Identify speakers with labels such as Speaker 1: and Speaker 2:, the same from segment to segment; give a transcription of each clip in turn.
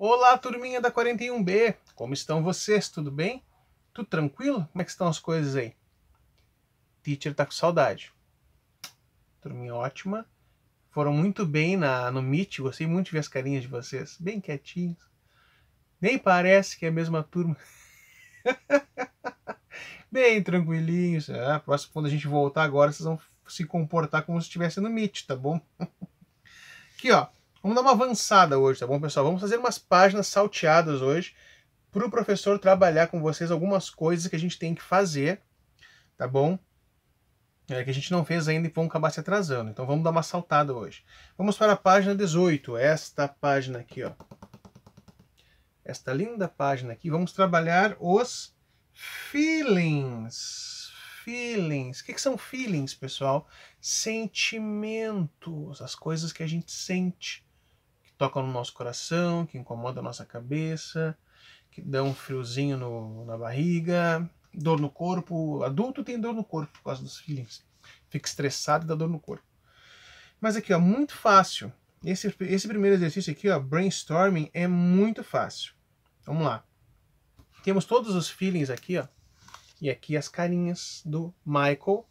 Speaker 1: Olá, turminha da 41B! Como estão vocês? Tudo bem? Tudo tranquilo? Como é que estão as coisas aí? Teacher tá com saudade. Turminha ótima. Foram muito bem na, no Meet, gostei muito de ver as carinhas de vocês. Bem quietinhos. Nem parece que é a mesma turma. bem tranquilinhos. É, ah, próximo, quando a gente voltar agora, vocês vão se comportar como se estivesse no Meet, tá bom? Aqui, ó. Vamos dar uma avançada hoje, tá bom, pessoal? Vamos fazer umas páginas salteadas hoje para o professor trabalhar com vocês algumas coisas que a gente tem que fazer, tá bom? É, que a gente não fez ainda e vão acabar se atrasando. Então vamos dar uma saltada hoje. Vamos para a página 18, esta página aqui, ó. Esta linda página aqui, vamos trabalhar os feelings. Feelings. O que, que são feelings, pessoal? Sentimentos, as coisas que a gente sente tocam no nosso coração, que incomodam a nossa cabeça, que dão um friozinho no, na barriga, dor no corpo. Adulto tem dor no corpo por causa dos filhinhos. Fica estressado e dá dor no corpo. Mas aqui, ó, muito fácil. Esse, esse primeiro exercício aqui, ó, brainstorming, é muito fácil. Vamos lá. Temos todos os feelings aqui, ó. E aqui as carinhas do Michael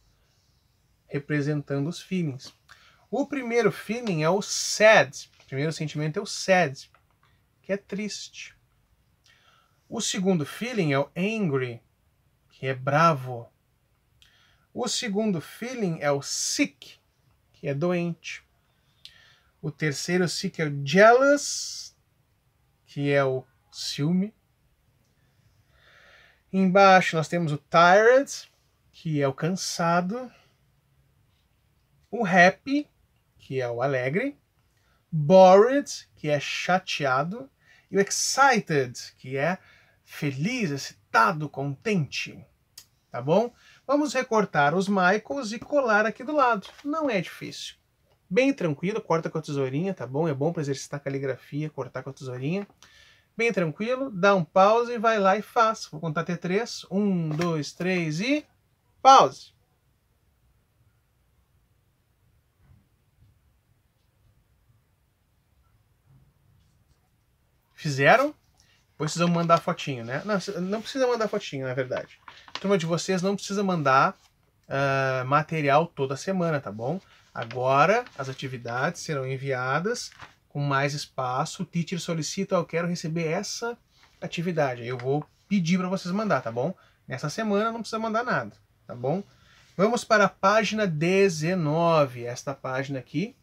Speaker 1: representando os feelings. O primeiro feeling é o sad primeiro sentimento é o sad, que é triste. O segundo feeling é o angry, que é bravo. O segundo feeling é o sick, que é doente. O terceiro sick é o jealous, que é o ciúme. Embaixo nós temos o tired, que é o cansado. O happy, que é o alegre. Bored, que é chateado, e o excited, que é feliz, excitado, contente. Tá bom? Vamos recortar os Michaels e colar aqui do lado. Não é difícil. Bem tranquilo, corta com a tesourinha, tá bom? É bom para exercitar caligrafia, cortar com a tesourinha. Bem tranquilo, dá um pause, e vai lá e faz. Vou contar até três. Um, dois, três e... Pause! fizeram, depois vocês vão mandar fotinho, né? Não, não precisa mandar fotinho, na verdade. turma de vocês não precisa mandar uh, material toda semana, tá bom? Agora as atividades serão enviadas com mais espaço. O teacher solicita, eu quero receber essa atividade. Eu vou pedir para vocês mandar, tá bom? Nessa semana não precisa mandar nada, tá bom? Vamos para a página 19, esta página aqui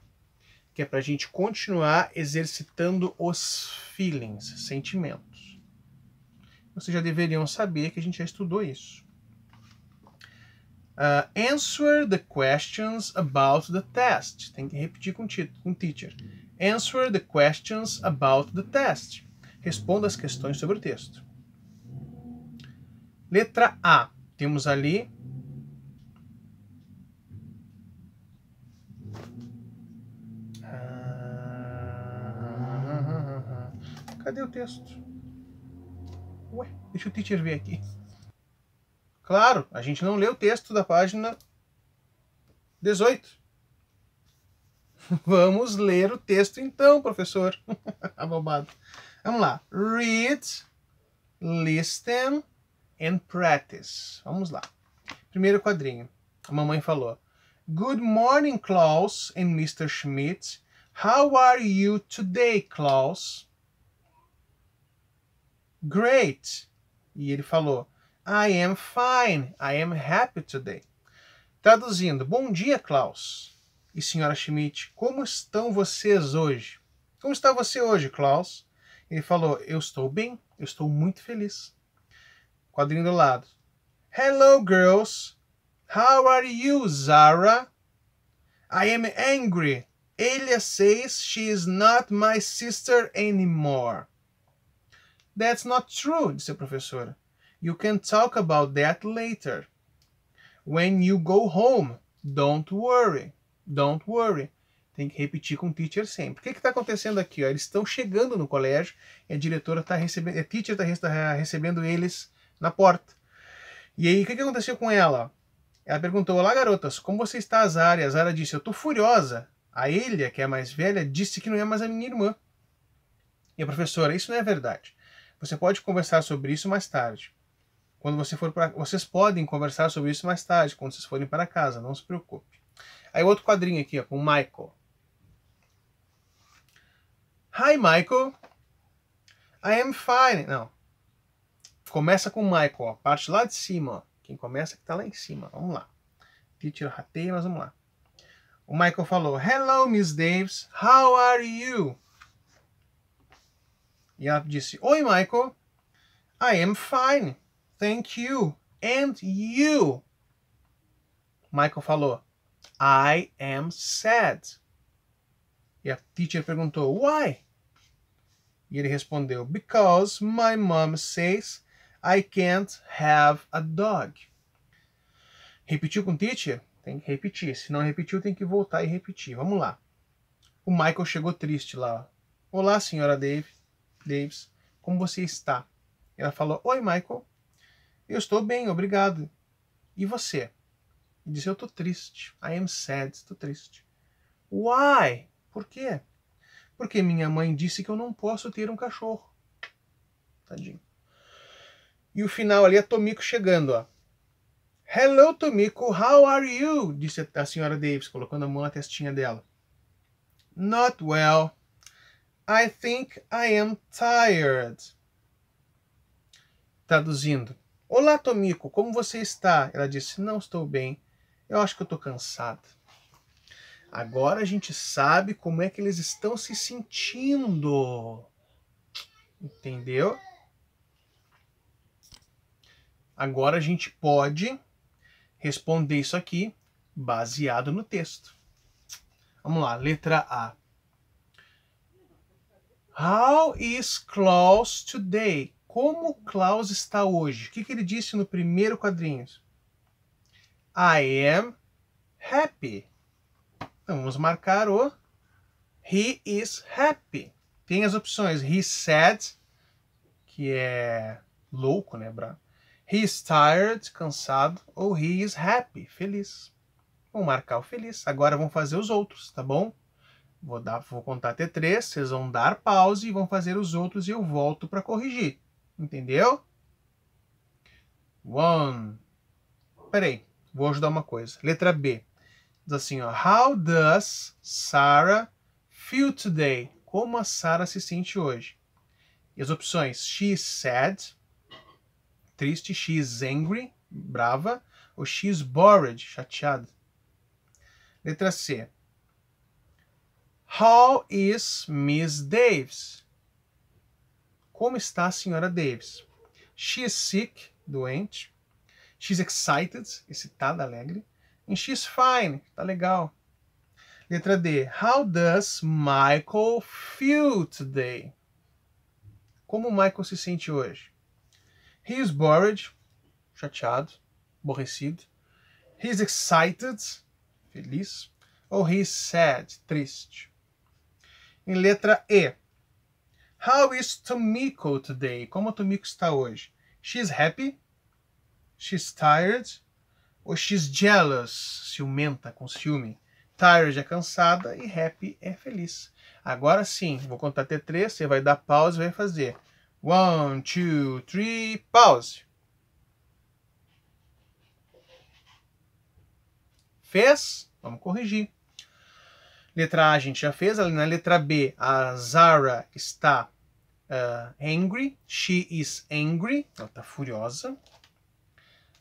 Speaker 1: que é para a gente continuar exercitando os feelings, sentimentos. Vocês já deveriam saber que a gente já estudou isso. Uh, answer the questions about the test. Tem que repetir com o teacher. Answer the questions about the test. Responda as questões sobre o texto. Letra A. Temos ali Cadê o texto? Ué, deixa o teacher ver aqui. Claro, a gente não lê o texto da página 18. Vamos ler o texto então, professor. Abobado. Vamos lá. Read, listen and practice. Vamos lá. Primeiro quadrinho. A mamãe falou: Good morning, Klaus and Mr. Schmidt. How are you today, Klaus? great. E ele falou, I am fine. I am happy today. Traduzindo, bom dia, Klaus. E senhora Schmidt, como estão vocês hoje? Como está você hoje, Klaus? Ele falou, eu estou bem, eu estou muito feliz. Quadrinho do lado. Hello, girls. How are you, Zara? I am angry. Elia é says she is not my sister anymore. That's not true, disse a professora. You can talk about that later. When you go home, don't worry. Don't worry. Tem que repetir com o teacher sempre. O que está acontecendo aqui? Ó? Eles estão chegando no colégio e a diretora está recebendo, a teacher tá está eh, recebendo eles na porta. E aí, o que, que aconteceu com ela? Ela perguntou: Olá, garotas, como você está, Azara? E a Zara disse: Eu estou furiosa. A Elia, que é a mais velha, disse que não é mais a minha irmã. E a professora: Isso não é verdade. Você pode conversar sobre isso mais tarde. Quando você for para, vocês podem conversar sobre isso mais tarde, quando vocês forem para casa, não se preocupe. Aí outro quadrinho aqui, ó, com Michael. Hi Michael. I am fine. Não. Começa com Michael, ó, parte lá de cima, ó. Quem começa é que está lá em cima. Vamos lá. Teacher ratei, mas vamos lá. O Michael falou: Hello, Miss Davis. How are you? E ela disse: Oi, Michael. I am fine. Thank you. And you? Michael falou: I am sad. E a teacher perguntou: Why? E ele respondeu: Because my mom says I can't have a dog. Repetiu com teacher? Tem que repetir. Se não repetiu, tem que voltar e repetir. Vamos lá. O Michael chegou triste lá. Olá, senhora Dave. Davis, como você está? Ela falou: Oi, Michael. Eu estou bem, obrigado. E você? E disse: Eu estou triste. I am sad, estou triste. Why? Por quê? Porque minha mãe disse que eu não posso ter um cachorro. Tadinho. E o final ali é Tomiko chegando, ó. Hello, Tomiko, how are you? Disse a senhora Davis, colocando a mão na testinha dela. Not well, I think I am tired. Traduzindo. Olá, Tomiko, como você está? Ela disse: Não estou bem. Eu acho que eu estou cansada. Agora a gente sabe como é que eles estão se sentindo. Entendeu? Agora a gente pode responder isso aqui baseado no texto. Vamos lá, letra A. How is Klaus today? Como Klaus está hoje? O que, que ele disse no primeiro quadrinho? I am happy. Então, vamos marcar o He is happy. Tem as opções He sad, que é louco, né, Bra? He is tired, cansado, ou he is happy, feliz. Vamos marcar o feliz. Agora vamos fazer os outros, tá bom? Vou, dar, vou contar até três, vocês vão dar pause e vão fazer os outros e eu volto para corrigir. Entendeu? One. Peraí, vou ajudar uma coisa. Letra B. Diz assim, ó. How does Sarah feel today? Como a Sarah se sente hoje? E as opções. She is sad. Triste. She is angry. Brava. Ou she is bored. Chateada. Letra C. How is Miss Davis? Como está a senhora Davis? She is sick, doente. She's excited, excitada, alegre. And she's fine, tá legal. Letra D. How does Michael feel today? Como Michael se sente hoje? He is bored, chateado, aborrecido. He is excited, feliz. Ou he is sad, triste. Em letra E. How is Tomiko today? Como Tomiko está hoje? She's happy. She's tired. Ou she's jealous, ciumenta, com ciúme. Tired é cansada e happy é feliz. Agora sim, vou contar até três, você vai dar pause e vai fazer. One, two, three, pause. Fez? Vamos corrigir. Letra A a gente já fez. Na letra B, a Zara está uh, angry. She is angry. Ela está furiosa.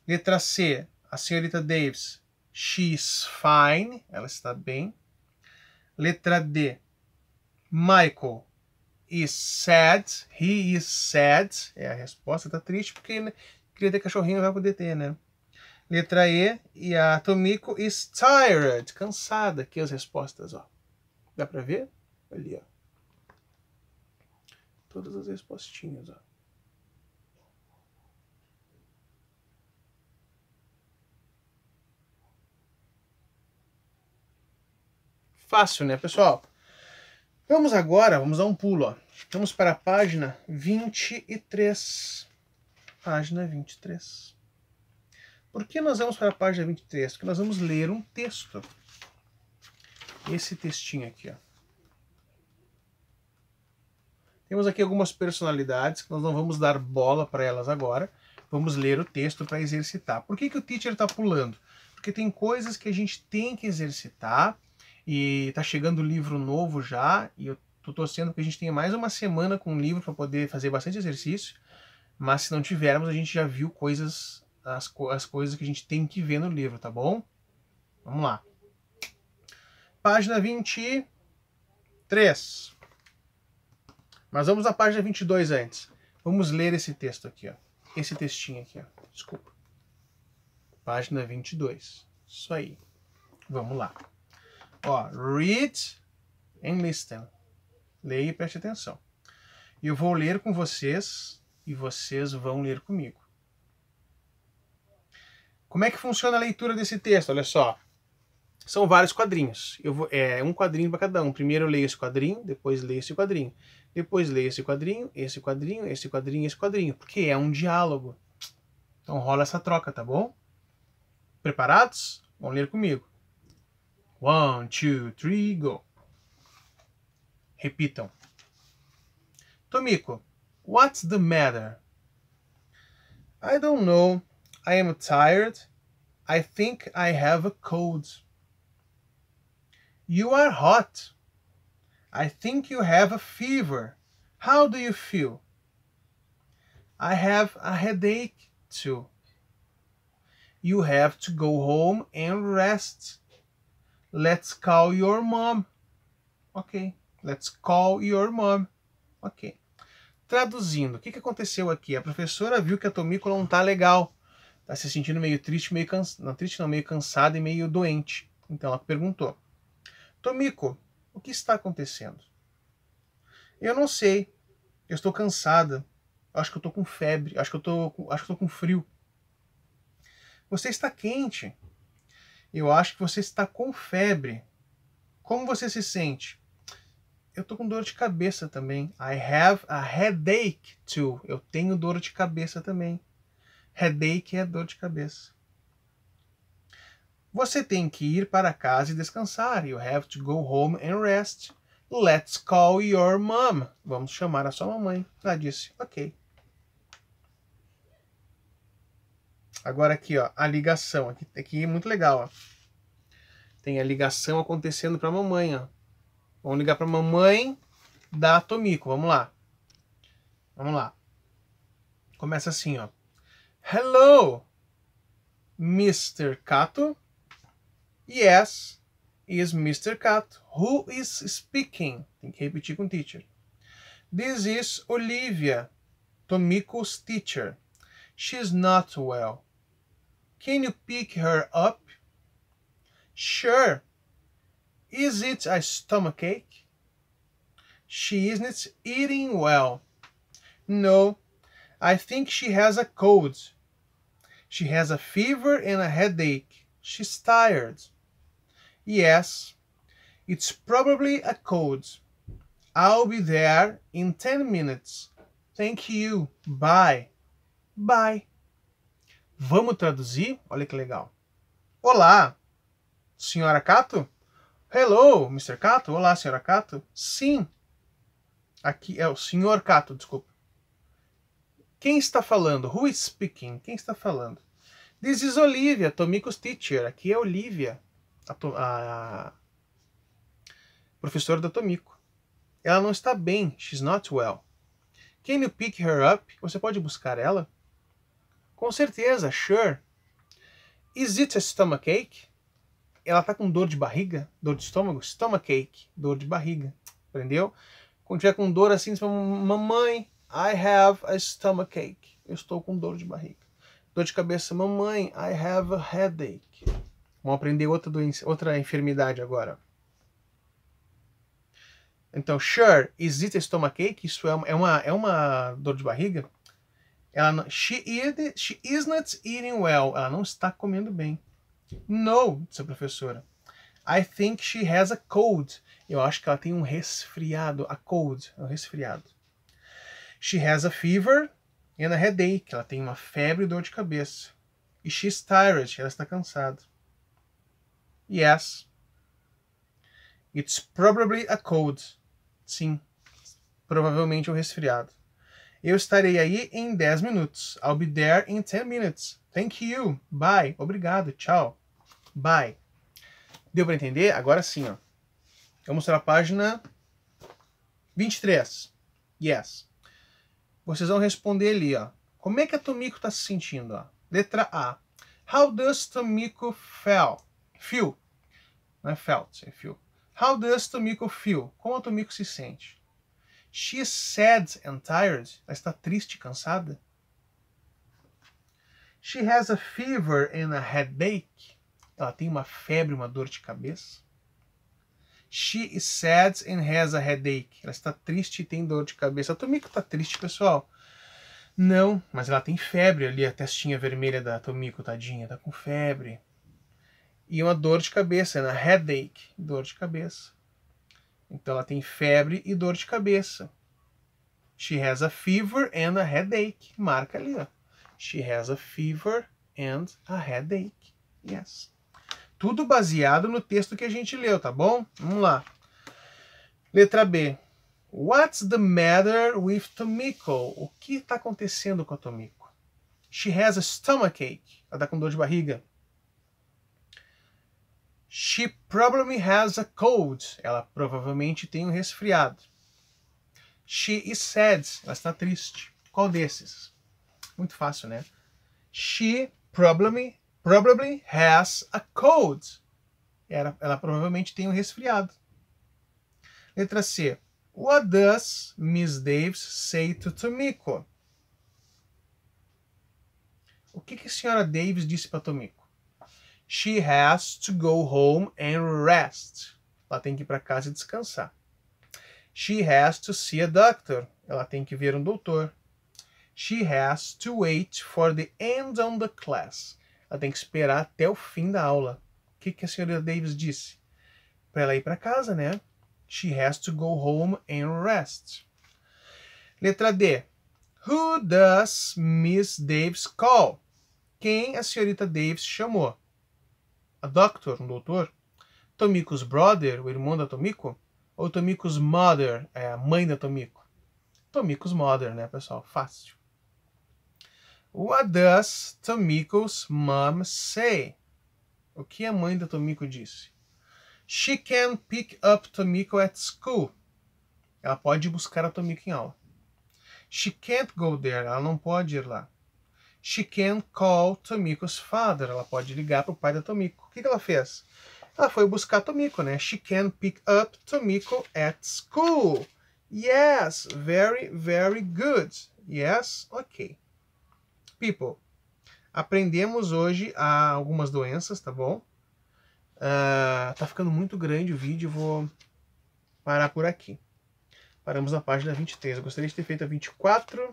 Speaker 1: Letra C, a senhorita Davis. she is fine. Ela está bem. Letra D, Michael is sad. He is sad. É a resposta. Está triste porque queria ter cachorrinho, vai poder ter, né? Letra E e a Tomiko is tired, cansada. Aqui as respostas, ó. Dá para ver? Ali, ó. Todas as respostinhas, ó. Fácil, né, pessoal? Vamos agora, vamos dar um pulo, ó. Vamos para a página 23. Página 23. Por que nós vamos para a página 23? Porque nós vamos ler um texto. Esse textinho aqui, ó. Temos aqui algumas personalidades que nós não vamos dar bola para elas agora. Vamos ler o texto para exercitar. Por que, que o teacher está pulando? Porque tem coisas que a gente tem que exercitar e está chegando o livro novo já e eu estou torcendo que a gente tenha mais uma semana com o livro para poder fazer bastante exercício. Mas se não tivermos, a gente já viu coisas as, co as coisas que a gente tem que ver no livro, tá bom? Vamos lá. Página 23. Mas vamos à página 22 antes. Vamos ler esse texto aqui, ó. Esse textinho aqui, ó. Desculpa. Página 22. Isso aí. Vamos lá. Ó, read and listen. Leia e preste atenção. Eu vou ler com vocês e vocês vão ler comigo. Como é que funciona a leitura desse texto? Olha só. São vários quadrinhos. Eu vou, é um quadrinho para cada um. Primeiro eu leio esse quadrinho, depois leio esse quadrinho. Depois leio esse quadrinho, esse quadrinho, esse quadrinho, esse quadrinho. Porque é um diálogo. Então rola essa troca, tá bom? Preparados? Vão ler comigo. One, two, three, go. Repitam. Tomiko, what's the matter? I don't know. I am tired. I think I have a cold. You are hot. I think you have a fever. How do you feel? I have a headache too. You have to go home and rest. Let's call your mom. Ok. Let's call your mom. Ok. Traduzindo, o que, que aconteceu aqui? A professora viu que a Tomiko não está legal tá se sentindo meio triste, meio cansada, não triste não, meio cansada e meio doente. Então ela perguntou: Tomiko, o que está acontecendo? Eu não sei. Eu estou cansada. Eu acho que eu estou com febre. Eu acho que eu estou, acho que estou com frio. Você está quente. Eu acho que você está com febre. Como você se sente? Eu estou com dor de cabeça também. I have a headache too. Eu tenho dor de cabeça também. Headache é dor de cabeça. Você tem que ir para casa e descansar. You have to go home and rest. Let's call your mom. Vamos chamar a sua mamãe. Ela disse, ok. Agora aqui, ó, a ligação. Aqui, aqui é muito legal, ó. Tem a ligação acontecendo para a mamãe, ó. Vamos ligar para a mamãe da Tomiko. Vamos lá. Vamos lá. Começa assim, ó. Hello, Mr. Kato? Yes, is Mr. Kato. Who is speaking? Tem que repetir com o teacher. This is Olivia, Tomiko's teacher. She's not well. Can you pick her up? Sure. Is it a stomachache? She isn't eating well. No, I think she has a cold. She has a fever and a headache. She's tired. Yes, it's probably a cold. I'll be there in 10 minutes. Thank you. Bye. Bye. Vamos traduzir? Olha que legal. Olá, senhora Cato? Hello, Mr. Cato. Olá, senhora Cato. Sim. Aqui é o senhor Cato, desculpa. Quem está falando? Who is speaking? Quem está falando? This is Olivia, Tomiko's teacher. Aqui é Olivia, a, a, a professora da Tomiko. Ela não está bem. She's not well. Can you pick her up? Você pode buscar ela? Com certeza, sure. Is it a stomachache? Ela está com dor de barriga? Dor de estômago? Stomachache. Dor de barriga. Entendeu? Quando tiver com dor assim, você fala, mamãe, I have a stomachache. Eu estou com dor de barriga. Dor de cabeça, mamãe, I have a headache. Vamos aprender outra doença, outra enfermidade agora. Então, sure, is it a stomachache? Isso é uma, é uma, é uma dor de barriga? Ela não, she, is, she is not eating well. Ela não está comendo bem. No, disse a professora. I think she has a cold. Eu acho que ela tem um resfriado. A cold, é um resfriado. She has a fever and a headache. Ela tem uma febre e dor de cabeça. E she's tired. Ela está cansada. Yes. It's probably a cold. Sim. Provavelmente um resfriado. Eu estarei aí em 10 minutos. I'll be there in 10 minutes. Thank you. Bye. Obrigado. Tchau. Bye. Deu para entender? Agora sim, ó. Vou mostrar a página 23. Yes. Vocês vão responder ali, ó. Como é que a Tomiko está se sentindo? Ó? Letra A. How does Tomiko feel? Feel. Não é felt, é feel. How does Tomiko feel? Como a Tomiko se sente? She is sad and tired. Ela está triste e cansada. She has a fever and a headache. Ela tem uma febre, uma dor de cabeça. She is sad and has a headache. Ela está triste e tem dor de cabeça. A Tomiko está triste, pessoal. Não, mas ela tem febre ali, a testinha vermelha da Tomiko, tadinha, está com febre. E uma dor de cabeça, na né? headache, dor de cabeça. Então ela tem febre e dor de cabeça. She has a fever and a headache. Marca ali, ó. She has a fever and a headache. Yes. Tudo baseado no texto que a gente leu, tá bom? Vamos lá. Letra B. What's the matter with Tomiko? O que está acontecendo com a Tomiko? She has a stomachache. Ela está com dor de barriga. She probably has a cold. Ela provavelmente tem um resfriado. She is sad. Ela está triste. Qual desses? Muito fácil, né? She probably probably has a cold. Ela, ela provavelmente tem um resfriado. Letra C. What does Miss Davis say to Tomiko? O que, que a senhora Davis disse para Tomiko? She has to go home and rest. Ela tem que ir para casa e descansar. She has to see a doctor. Ela tem que ver um doutor. She has to wait for the end of the class ela tem que esperar até o fim da aula. O que, que a senhora Davis disse? Para ela ir para casa, né? She has to go home and rest. Letra D. Who does Miss Davis call? Quem a senhorita Davis chamou? A doctor, um doutor? Tomiko's brother, o irmão da Tomiko? Ou Tomiko's mother, é a mãe da Tomiko? Tomiko's mother, né, pessoal? Fácil. What does Tomiko's mom say? O que a mãe da Tomiko disse? She can pick up Tomiko at school. Ela pode buscar a Tomiko em aula. She can't go there. Ela não pode ir lá. She can call Tomiko's father. Ela pode ligar para o pai da Tomiko. O que, ela fez? Ela foi buscar a Tomiko, né? She can pick up Tomiko at school. Yes, very, very good. Yes, ok people. Aprendemos hoje algumas doenças, tá bom? Uh, tá ficando muito grande o vídeo, vou parar por aqui. Paramos na página 23. Eu gostaria de ter feito a 24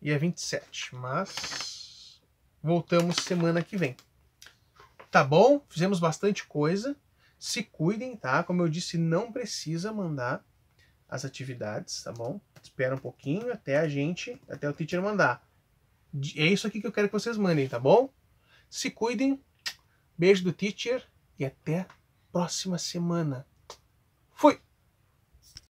Speaker 1: e a 27, mas voltamos semana que vem. Tá bom? Fizemos bastante coisa. Se cuidem, tá? Como eu disse, não precisa mandar as atividades, tá bom? Espera um pouquinho até a gente, até o teacher mandar. É isso aqui que eu quero que vocês mandem, tá bom? Se cuidem, beijo do teacher e até próxima semana. Fui!